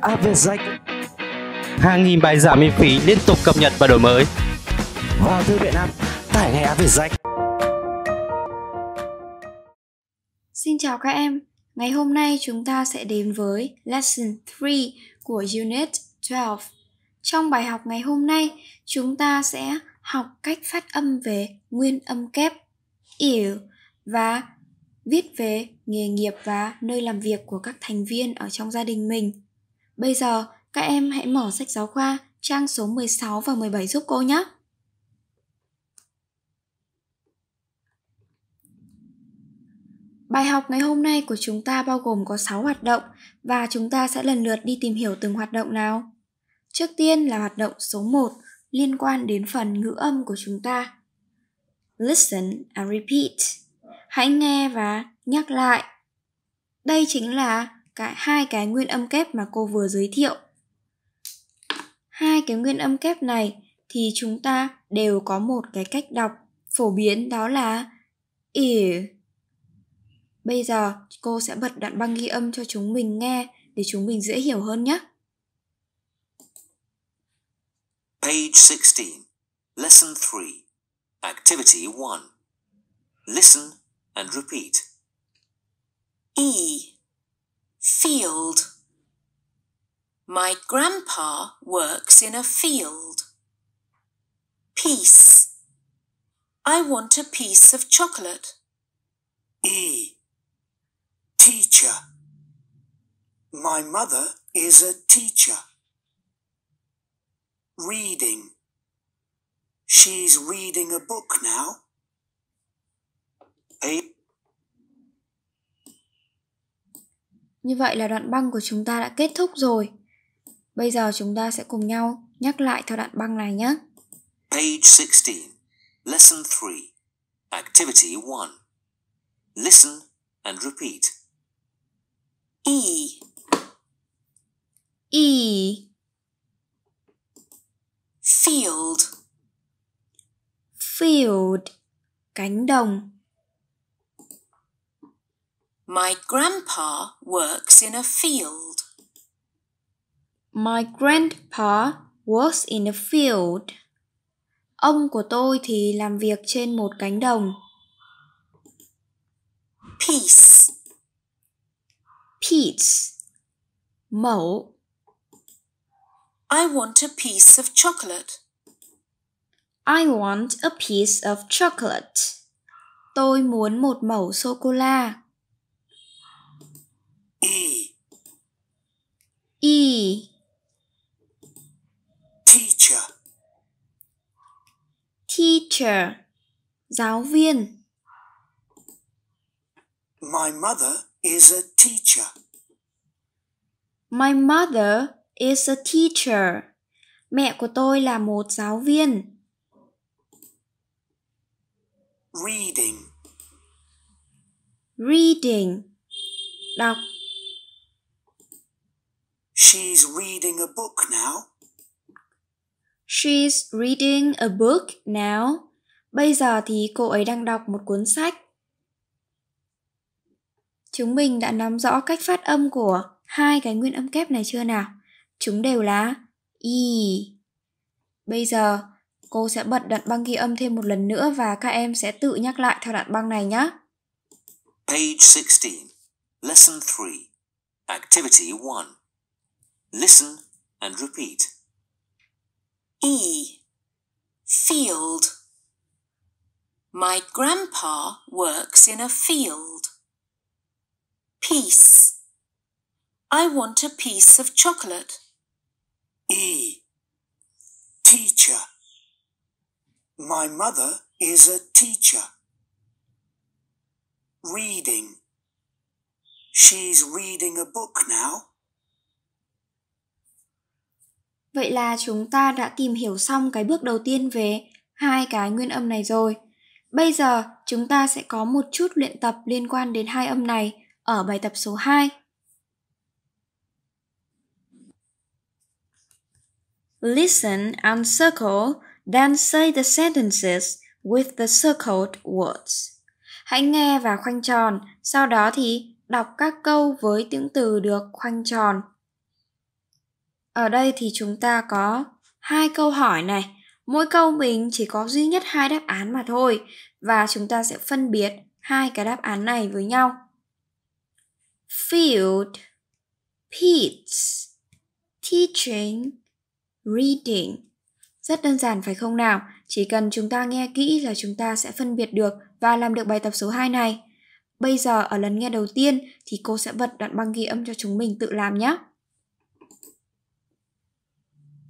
Avezach. Hàng nghìn bài giảng miễn phí liên tục cập nhật và đổi mới. Vào thư viện Nam, tải ngay Avezach. Xin chào các em. Ngày hôm nay chúng ta sẽ đến với Lesson 3 của Unit 12. Trong bài học ngày hôm nay, chúng ta sẽ học cách phát âm về nguyên âm kép ear và viết về nghề nghiệp và nơi làm việc của các thành viên ở trong gia đình mình. Bây giờ, các em hãy mở sách giáo khoa trang số 16 và 17 giúp cô nhé. Bài học ngày hôm nay của chúng ta bao gồm có 6 hoạt động và chúng ta sẽ lần lượt đi tìm hiểu từng hoạt động nào. Trước tiên là hoạt động số 1 liên quan đến phần ngữ âm của chúng ta. Listen and repeat. Hãy nghe và nhắc lại. Đây chính là cái hai cái nguyên âm kép mà cô vừa giới thiệu. Hai cái nguyên âm kép này thì chúng ta đều có một cái cách đọc phổ biến đó là ear. Bây giờ cô sẽ bật đoạn băng ghi âm cho chúng mình nghe để chúng mình dễ hiểu hơn nhé. Page 16, Lesson 3, Activity 1. Listen and repeat. E Field. My grandpa works in a field. Piece. I want a piece of chocolate. E. Teacher. My mother is a teacher. Reading. She's reading a book now. A Như vậy là đoạn băng của chúng ta đã kết thúc rồi. Bây giờ chúng ta sẽ cùng nhau nhắc lại theo đoạn băng này nhé. Page 16, Lesson 3, Activity 1. Listen and repeat. E. E. Field. Field. Cánh đồng. My grandpa works in a field. My grandpa works in a field. Ông của tôi thì làm việc trên một cánh đồng. Peace. Peace. Mẫu. I want a piece of chocolate. I want a piece of chocolate. Tôi muốn một mẩu sô cô la. E. Teacher. Teacher. Giáo viên. My mother is a teacher. My mother is a teacher. Mẹ của tôi là một giáo viên. Reading. Reading. Đọc. She's reading a book now. She's reading a book now. Bây giờ thì cô ấy đang đọc một cuốn sách. Chúng mình đã nắm rõ cách phát âm của hai cái nguyên âm kép này chưa nào? Chúng đều là y. Bây giờ cô sẽ bật đoạn băng ghi âm thêm một lần nữa và các em sẽ tự nhắc lại theo đoạn băng này nhé. Page 16, Lesson 3, Activity 1. Listen and repeat. E. Field. My grandpa works in a field. Piece. I want a piece of chocolate. E. Teacher. My mother is a teacher. Reading. She's reading a book now. Vậy là chúng ta đã tìm hiểu xong cái bước đầu tiên về hai cái nguyên âm này rồi. Bây giờ chúng ta sẽ có một chút luyện tập liên quan đến hai âm này ở bài tập số 2. Listen and circle, then say the sentences with the circled words. Hãy nghe và khoanh tròn, sau đó thì đọc các câu với những từ được khoanh tròn ở đây thì chúng ta có hai câu hỏi này. Mỗi câu mình chỉ có duy nhất hai đáp án mà thôi và chúng ta sẽ phân biệt hai cái đáp án này với nhau. Field Pete's Teaching Reading Rất đơn giản phải không nào? Chỉ cần chúng ta nghe kỹ là chúng ta sẽ phân biệt được và làm được bài tập số 2 này. Bây giờ ở lần nghe đầu tiên thì cô sẽ bật đoạn băng ghi âm cho chúng mình tự làm nhé.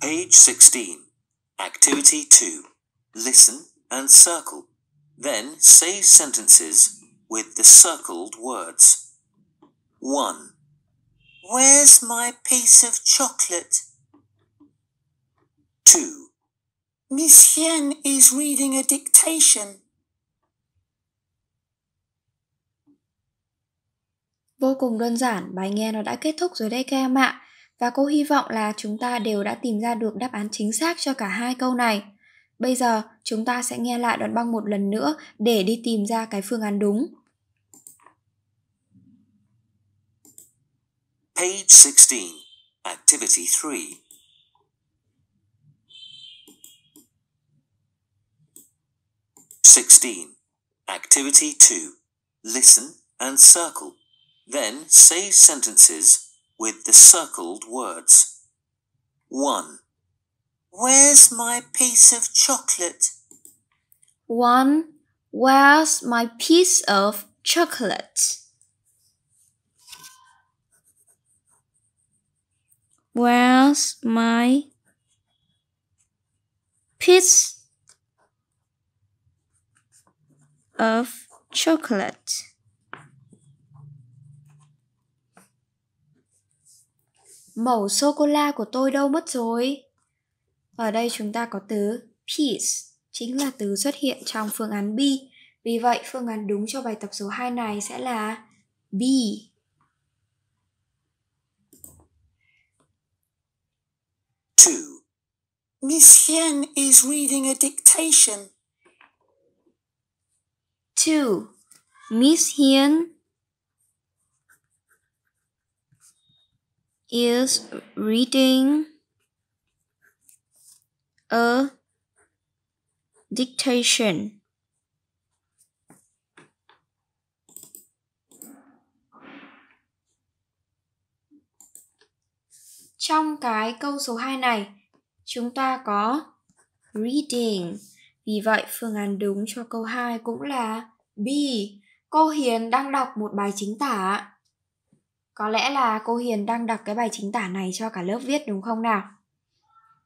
Page 16. Activity 2. Listen and circle. Then say sentences with the circled words. 1. Where's my piece of chocolate? 2. Miss Hien is reading a dictation. Vô cùng đơn giản, bài nghe nó đã kết thúc rồi đây các em ạ. Và cô hy vọng là chúng ta đều đã tìm ra được đáp án chính xác cho cả hai câu này. Bây giờ, chúng ta sẽ nghe lại đoạn băng một lần nữa để đi tìm ra cái phương án đúng. Page 16, Activity 3. Sixteen. Activity two. Listen and circle. Then say sentences with the circled words. 1. Where's my piece of chocolate? 1. Where's my piece of chocolate? Where's my piece of chocolate? mẩu sô-cô-la của tôi đâu mất rồi? Ở đây chúng ta có từ piece, chính là từ xuất hiện trong phương án B. Vì vậy, phương án đúng cho bài tập số 2 này sẽ là B. Two. Miss Hien is reading a dictation. Two. Miss Hien is reading a dictation. Trong cái câu số 2 này, chúng ta có reading. Vì vậy, phương án đúng cho câu 2 cũng là B. Cô Hiền đang đọc một bài chính tả. Có lẽ là cô Hiền đang đọc cái bài chính tả này cho cả lớp viết đúng không nào?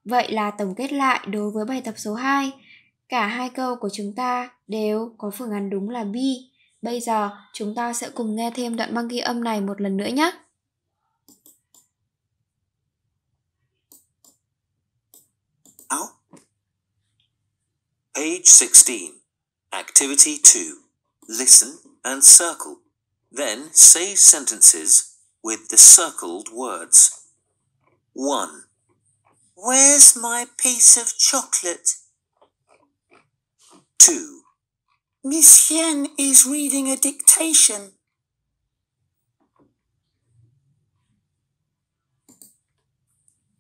Vậy là tổng kết lại đối với bài tập số 2, cả hai câu của chúng ta đều có phương án đúng là B. Bây giờ chúng ta sẽ cùng nghe thêm đoạn băng ghi âm này một lần nữa nhé. Page 16, Activity 2. Listen and circle. Then say sentences with the circled words. 1. Where's my piece of chocolate? 2. Miss Hien is reading a dictation.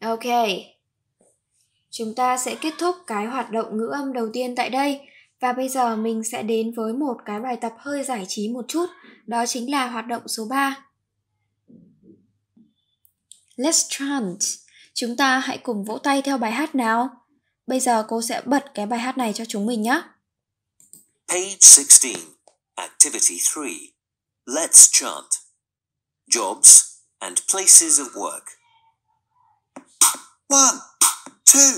Ok. Chúng ta sẽ kết thúc cái hoạt động ngữ âm đầu tiên tại đây và bây giờ mình sẽ đến với một cái bài tập hơi giải trí một chút, đó chính là hoạt động số 3. Let's chant. Chúng ta hãy cùng vỗ tay theo bài hát nào. Bây giờ cô sẽ bật cái bài hát này cho chúng mình nhé. Page 16, Activity 3. Let's chant. Jobs and places of work. One, two,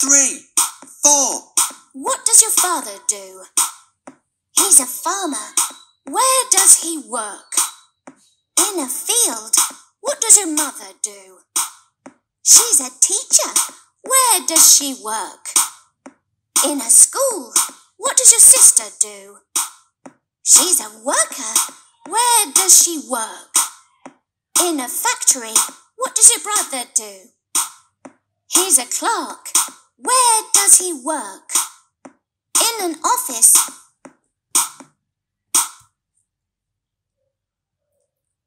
three, four. What does your father do? He's a farmer. Where does he work? In a field. What does her mother do? She's a teacher. Where does she work? In a school. What does your sister do? She's a worker. Where does she work? In a factory. What does your brother do? He's a clerk. Where does he work? In an office.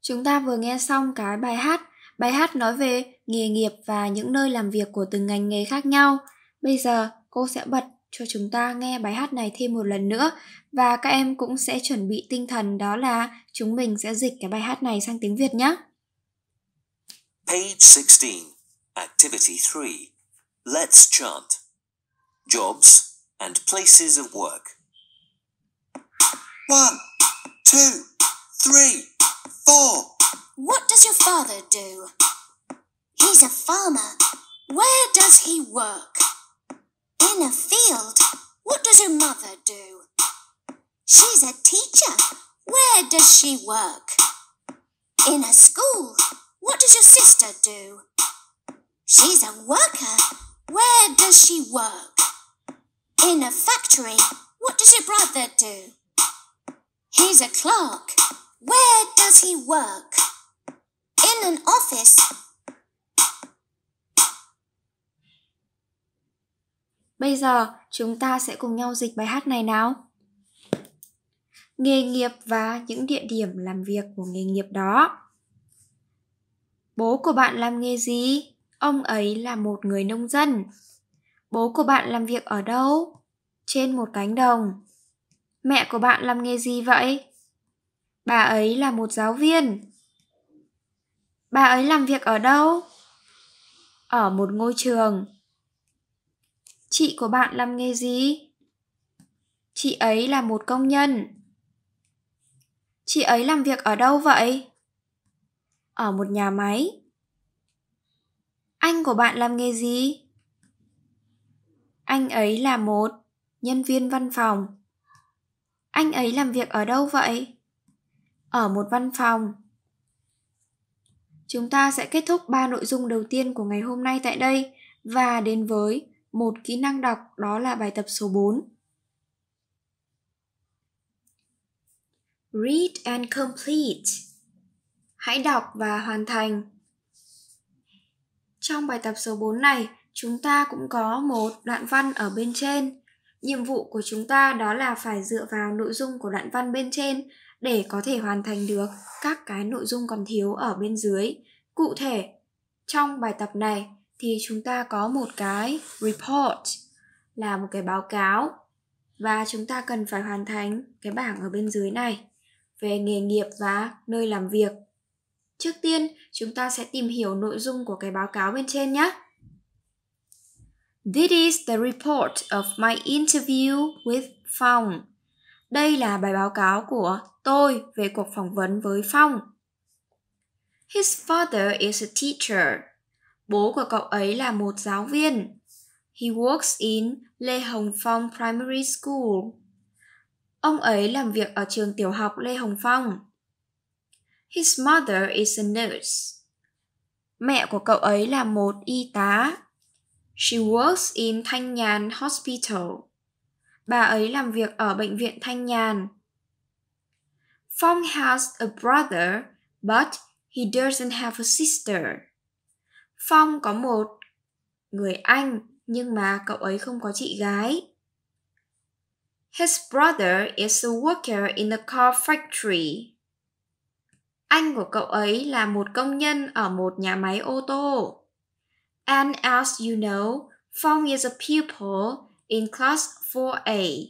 Chúng ta vừa nghe xong cái bài hát. Bài hát nói về nghề nghiệp và những nơi làm việc của từng ngành nghề khác nhau. Bây giờ cô sẽ bật cho chúng ta nghe bài hát này thêm một lần nữa và các em cũng sẽ chuẩn bị tinh thần đó là chúng mình sẽ dịch cái bài hát này sang tiếng Việt nhé. Page 16, Activity 3. Let's chant. Jobs and places of work. One, two, three. Four. What does your father do? He's a farmer. Where does he work? In a field. What does your mother do? She's a teacher. Where does she work? In a school. What does your sister do? She's a worker. Where does she work? In a factory. What does your brother do? He's a clerk. Where does he work? In an office. Bây giờ chúng ta sẽ cùng nhau dịch bài hát này nào. Nghề nghiệp và những địa điểm làm việc của nghề nghiệp đó. Bố của bạn làm nghề gì? Ông ấy là một người nông dân. Bố của bạn làm việc ở đâu? Trên một cánh đồng. Mẹ của bạn làm nghề gì vậy? Bà ấy là một giáo viên. Bà ấy làm việc ở đâu? Ở một ngôi trường. Chị của bạn làm nghề gì? Chị ấy là một công nhân. Chị ấy làm việc ở đâu vậy? Ở một nhà máy. Anh của bạn làm nghề gì? Anh ấy là một nhân viên văn phòng. Anh ấy làm việc ở đâu vậy? ở một văn phòng. Chúng ta sẽ kết thúc ba nội dung đầu tiên của ngày hôm nay tại đây và đến với một kỹ năng đọc đó là bài tập số 4. Read and complete. Hãy đọc và hoàn thành. Trong bài tập số 4 này, chúng ta cũng có một đoạn văn ở bên trên. Nhiệm vụ của chúng ta đó là phải dựa vào nội dung của đoạn văn bên trên để có thể hoàn thành được các cái nội dung còn thiếu ở bên dưới. Cụ thể, trong bài tập này thì chúng ta có một cái report là một cái báo cáo và chúng ta cần phải hoàn thành cái bảng ở bên dưới này về nghề nghiệp và nơi làm việc. Trước tiên, chúng ta sẽ tìm hiểu nội dung của cái báo cáo bên trên nhé. This is the report of my interview with Phong. Đây là bài báo cáo của tôi về cuộc phỏng vấn với Phong. His father is a teacher. Bố của cậu ấy là một giáo viên. He works in Lê Hồng Phong Primary School. Ông ấy làm việc ở trường tiểu học Lê Hồng Phong. His mother is a nurse. Mẹ của cậu ấy là một y tá. She works in Thanh Nhàn Hospital. Bà ấy làm việc ở bệnh viện Thanh Nhàn. Phong has a brother, but he doesn't have a sister. Phong có một người anh, nhưng mà cậu ấy không có chị gái. His brother is a worker in a car factory. Anh của cậu ấy là một công nhân ở một nhà máy ô tô. And as you know, Phong is a pupil in class 4A.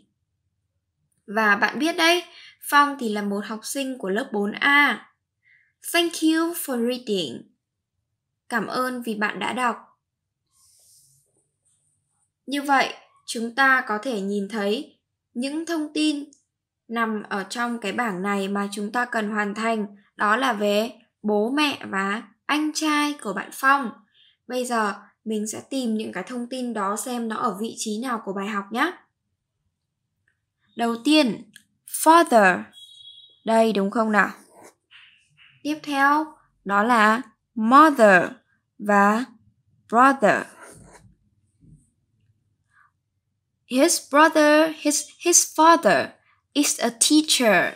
Và bạn biết đấy, Phong thì là một học sinh của lớp 4A. Thank you for reading. Cảm ơn vì bạn đã đọc. Như vậy, chúng ta có thể nhìn thấy những thông tin nằm ở trong cái bảng này mà chúng ta cần hoàn thành đó là về bố mẹ và anh trai của bạn Phong. Bây giờ mình sẽ tìm những cái thông tin đó xem nó ở vị trí nào của bài học nhé. Đầu tiên, father. Đây đúng không nào? Tiếp theo, đó là mother và brother. His brother, his his father is a teacher.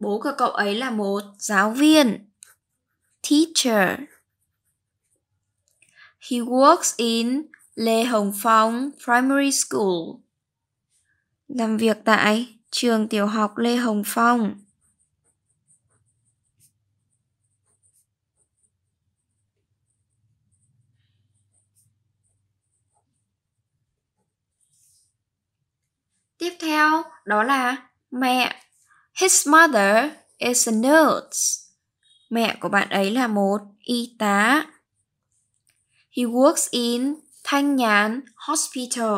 Bố của cậu ấy là một giáo viên. Teacher. He works in Lê Hồng Phong Primary School. Làm việc tại trường tiểu học Lê Hồng Phong. Tiếp theo đó là mẹ. His mother is a nurse. Mẹ của bạn ấy là một y tá. He works in Thanh Nhan Hospital.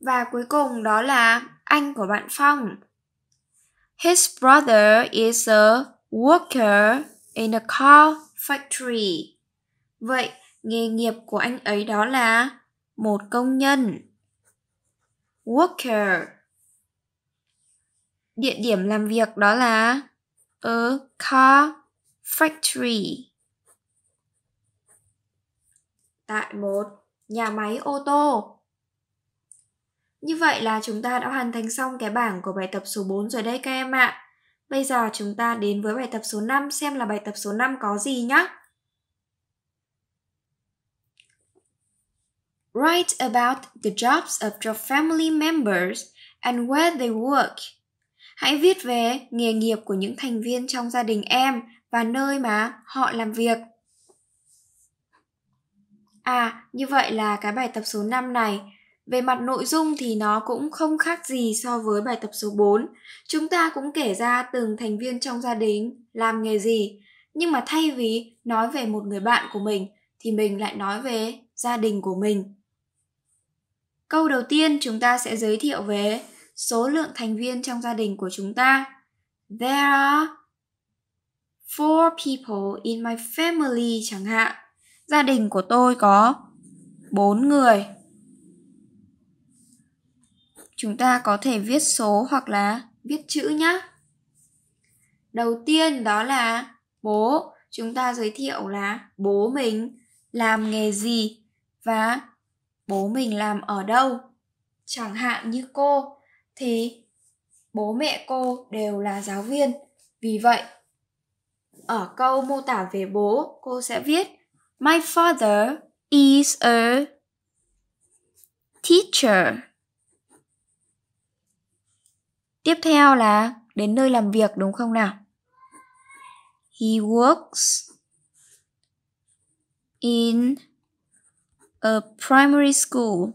Và cuối cùng đó là anh của bạn Phong. His brother is a worker in a car factory. Vậy, nghề nghiệp của anh ấy đó là một công nhân worker địa điểm làm việc đó là a ờ, car factory tại một nhà máy ô tô như vậy là chúng ta đã hoàn thành xong cái bảng của bài tập số 4 rồi đây các em ạ. Bây giờ chúng ta đến với bài tập số 5 xem là bài tập số 5 có gì nhé. Write about the jobs of your family members and where they work. Hãy viết về nghề nghiệp của những thành viên trong gia đình em và nơi mà họ làm việc. À, như vậy là cái bài tập số 5 này về mặt nội dung thì nó cũng không khác gì so với bài tập số 4. Chúng ta cũng kể ra từng thành viên trong gia đình làm nghề gì, nhưng mà thay vì nói về một người bạn của mình thì mình lại nói về gia đình của mình. Câu đầu tiên chúng ta sẽ giới thiệu về số lượng thành viên trong gia đình của chúng ta. There are four people in my family chẳng hạn. Gia đình của tôi có bốn người. Chúng ta có thể viết số hoặc là viết chữ nhé. Đầu tiên đó là bố. Chúng ta giới thiệu là bố mình làm nghề gì và bố mình làm ở đâu chẳng hạn như cô thì bố mẹ cô đều là giáo viên vì vậy ở câu mô tả về bố cô sẽ viết my father is a teacher tiếp theo là đến nơi làm việc đúng không nào he works in a ờ, primary school.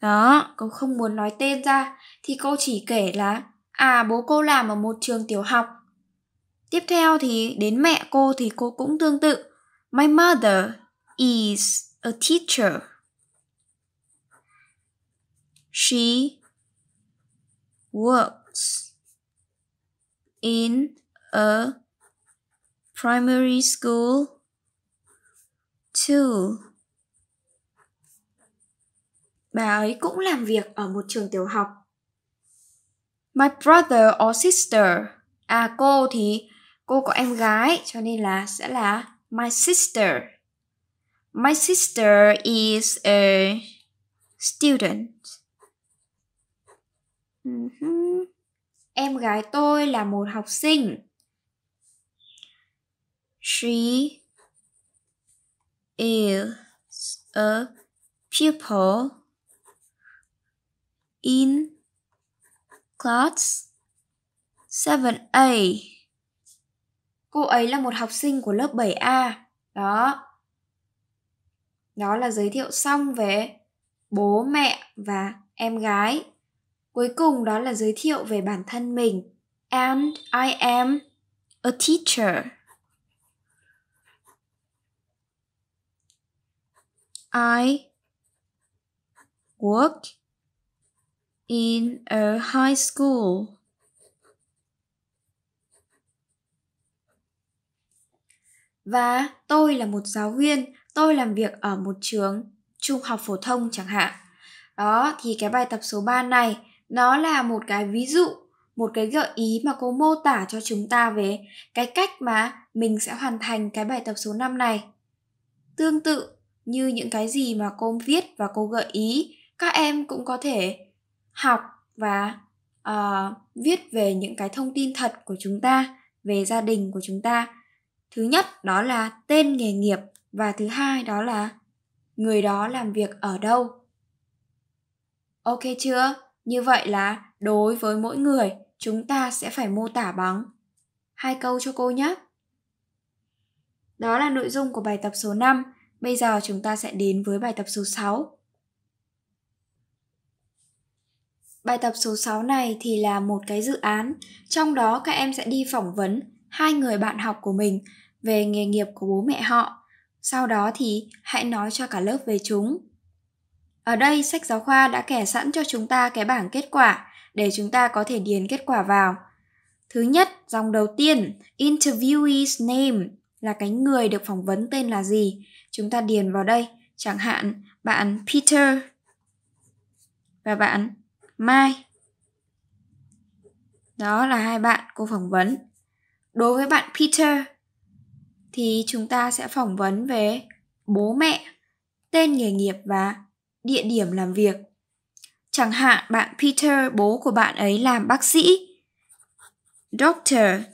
Đó, cô không muốn nói tên ra thì cô chỉ kể là à bố cô làm ở một trường tiểu học. Tiếp theo thì đến mẹ cô thì cô cũng tương tự. My mother is a teacher. She works in a primary school. Two. Bà ấy cũng làm việc ở một trường tiểu học. My brother or sister. À cô thì cô có em gái cho nên là sẽ là my sister. My sister is a student. Uh-huh. Em gái tôi là một học sinh. She is a pupil in class 7A. Cô ấy là một học sinh của lớp 7A. Đó. Đó là giới thiệu xong về bố mẹ và em gái. Cuối cùng đó là giới thiệu về bản thân mình. And I am a teacher. I work in a high school. Và tôi là một giáo viên, tôi làm việc ở một trường trung học phổ thông chẳng hạn. Đó thì cái bài tập số 3 này nó là một cái ví dụ, một cái gợi ý mà cô mô tả cho chúng ta về cái cách mà mình sẽ hoàn thành cái bài tập số 5 này. Tương tự như những cái gì mà cô viết và cô gợi ý các em cũng có thể học và uh, viết về những cái thông tin thật của chúng ta về gia đình của chúng ta thứ nhất đó là tên nghề nghiệp và thứ hai đó là người đó làm việc ở đâu ok chưa như vậy là đối với mỗi người chúng ta sẽ phải mô tả bằng hai câu cho cô nhé đó là nội dung của bài tập số 5 Bây giờ chúng ta sẽ đến với bài tập số 6. Bài tập số 6 này thì là một cái dự án, trong đó các em sẽ đi phỏng vấn hai người bạn học của mình về nghề nghiệp của bố mẹ họ. Sau đó thì hãy nói cho cả lớp về chúng. Ở đây sách giáo khoa đã kẻ sẵn cho chúng ta cái bảng kết quả để chúng ta có thể điền kết quả vào. Thứ nhất, dòng đầu tiên, interviewee's name là cái người được phỏng vấn tên là gì? chúng ta điền vào đây chẳng hạn bạn Peter và bạn Mai đó là hai bạn cô phỏng vấn đối với bạn Peter thì chúng ta sẽ phỏng vấn về bố mẹ tên nghề nghiệp và địa điểm làm việc chẳng hạn bạn Peter bố của bạn ấy làm bác sĩ doctor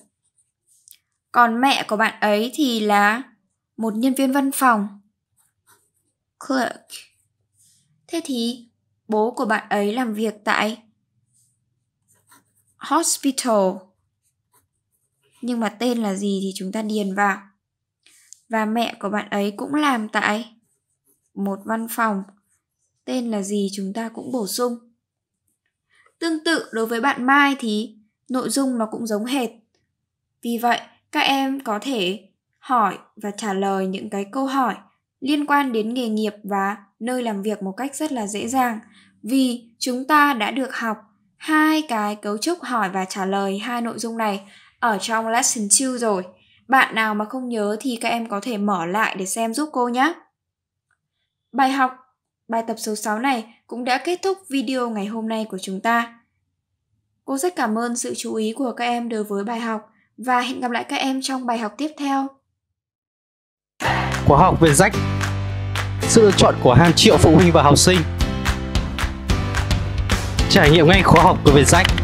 còn mẹ của bạn ấy thì là một nhân viên văn phòng. Clerk. Thế thì bố của bạn ấy làm việc tại hospital. Nhưng mà tên là gì thì chúng ta điền vào. Và mẹ của bạn ấy cũng làm tại một văn phòng. Tên là gì chúng ta cũng bổ sung. Tương tự đối với bạn Mai thì nội dung nó cũng giống hệt. Vì vậy, các em có thể hỏi và trả lời những cái câu hỏi liên quan đến nghề nghiệp và nơi làm việc một cách rất là dễ dàng vì chúng ta đã được học hai cái cấu trúc hỏi và trả lời hai nội dung này ở trong lesson 2 rồi. Bạn nào mà không nhớ thì các em có thể mở lại để xem giúp cô nhé. Bài học bài tập số 6 này cũng đã kết thúc video ngày hôm nay của chúng ta. Cô rất cảm ơn sự chú ý của các em đối với bài học và hẹn gặp lại các em trong bài học tiếp theo của Học Việt Rách Sự lựa chọn của hàng triệu phụ huynh và học sinh Trải nghiệm ngay khóa học của Việt Rách